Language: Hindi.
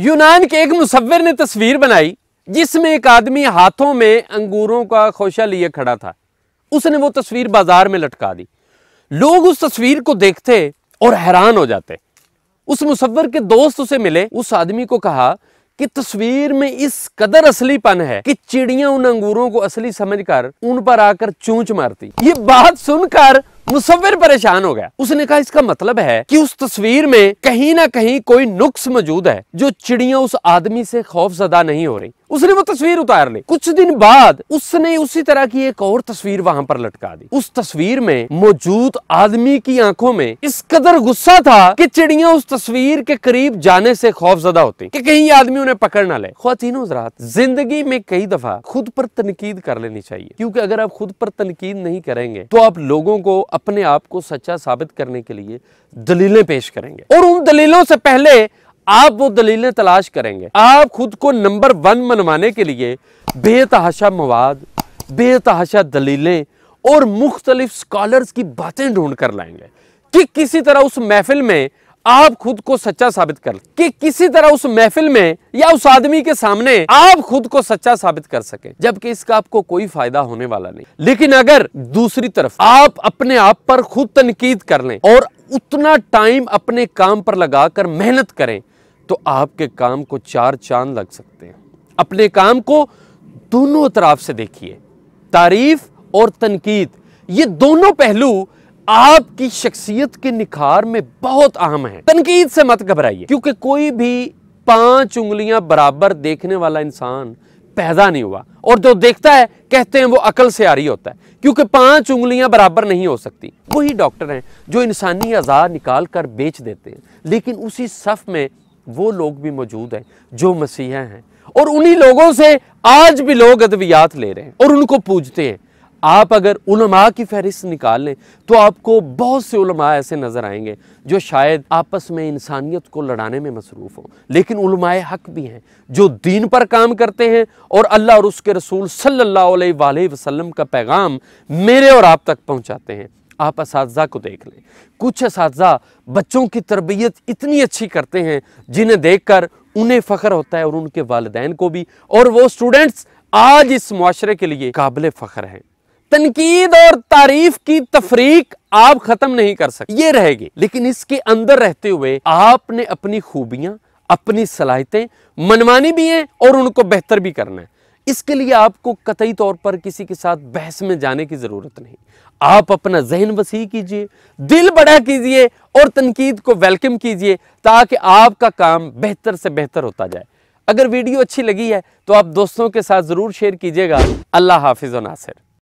यूनान के एक मुसविर ने तस्वीर बनाई जिसमें एक आदमी हाथों में अंगूरों का खोशा लिए खड़ा था उसने वो तस्वीर बाजार में लटका दी लोग उस तस्वीर को देखते और हैरान हो जाते उस मुसवर के दोस्त उसे मिले उस आदमी को कहा कि तस्वीर में इस कदर असलीपन है कि चिड़िया उन अंगूरों को असली समझकर उन पर आकर चूंच मारती ये बात सुनकर मुसविर परेशान हो गया उसने कहा इसका मतलब है कि उस तस्वीर में कहीं ना कहीं कोई नुक्स मौजूद है जो चिड़िया उस आदमी से खौफ जदा नहीं हो रही उसने वो तस्वीर उतार ली कुछ दिन बाद उसने उसी तरह की एक और तस्वीर वहां पर लटका दी उस तस्वीर में मौजूद आदमी की आंखों में इस कदर गुस्सा था कि चिड़िया उस तस्वीर के करीब जाने से खौफ ज्यादा होती कि कहीं आदमी उन्हें पकड़ ना ले खातिनों हजरात जिंदगी में कई दफा खुद पर तनकीद कर लेनी चाहिए क्योंकि अगर आप खुद पर तनकीद नहीं करेंगे तो आप लोगों को अपने आप को सच्चा साबित करने के लिए दलीलें पेश करेंगे और उन दलीलों से पहले आप वो दलीलें तलाश करेंगे आप खुद को नंबर वन मनवाने के लिए बेतहाशा मवाद बेतहाशा दलीलें और मुख्तलिफ स्कॉलर्स की बातें ढूंढ कर लाएंगे कि किसी तरह उस महफिल में आप खुद को सच्चा साबित कर कि किसी तरह उस महफिल में या उस आदमी के सामने आप खुद को सच्चा साबित कर सके जबकि इसका आपको कोई फायदा होने वाला नहीं लेकिन अगर दूसरी तरफ आप अपने आप पर खुद तनकीद कर लें और उतना टाइम अपने काम पर लगाकर मेहनत करें तो आपके काम को चार चांद लग सकते हैं अपने काम को दोनों तरफ से देखिए तारीफ और तनकीद ये दोनों पहलू आपकी शख्सियत के निखार में बहुत अहम है तनकीद से मत घबराइए क्योंकि कोई भी पांच उंगलियां बराबर देखने वाला इंसान पैदा नहीं हुआ और जो देखता है कहते हैं वो अकल से आ रही होता है क्योंकि पांच उंगलियां बराबर नहीं हो सकती वही डॉक्टर हैं जो इंसानी आज़ाद निकाल कर बेच देते हैं लेकिन उसी सफ में वो लोग भी मौजूद हैं जो मसीहा हैं और उन्हीं लोगों से आज भी लोग अद्वियात ले रहे हैं और उनको पूजते हैं आप अगर उलमा की फहरिस्त निकाल लें तो आपको बहुत से उलमा ऐसे नज़र आएंगे जो शायद आपस में इंसानियत को लड़ाने में मसरूफ़ हों लेकिन उलमाए हक भी हैं जो दीन पर काम करते हैं और अल्लाह और उसके रसूल सल्लल्लाहु अलैहि वसल्लम का पैगाम मेरे और आप तक पहुंचाते हैं आप इस को देख लें कुछ इस बच्चों की तरबियत इतनी अच्छी करते हैं जिन्हें देख कर उन्हें फ़ख्र होता है और उनके वालदेन को भी और वो स्टूडेंट्स आज इस माशरे के लिए काबिल फ़ख्र हैं तनकीद और तारीफ की तफरीक आप ख़त्म नहीं कर सकते ये रहेगी लेकिन इसके अंदर रहते हुए आपने अपनी खूबियाँ अपनी सलाहितें मनमानी भी हैं और उनको बेहतर भी करना है इसके लिए आपको कतई तौर पर किसी के साथ बहस में जाने की ज़रूरत नहीं आप अपना जहन वसी कीजिए दिल बड़ा कीजिए और तनकीद को वेलकम कीजिए ताकि आपका काम बेहतर से बेहतर होता जाए अगर वीडियो अच्छी लगी है तो आप दोस्तों के साथ ज़रूर शेयर कीजिएगा अल्लाह हाफिज़ नासिर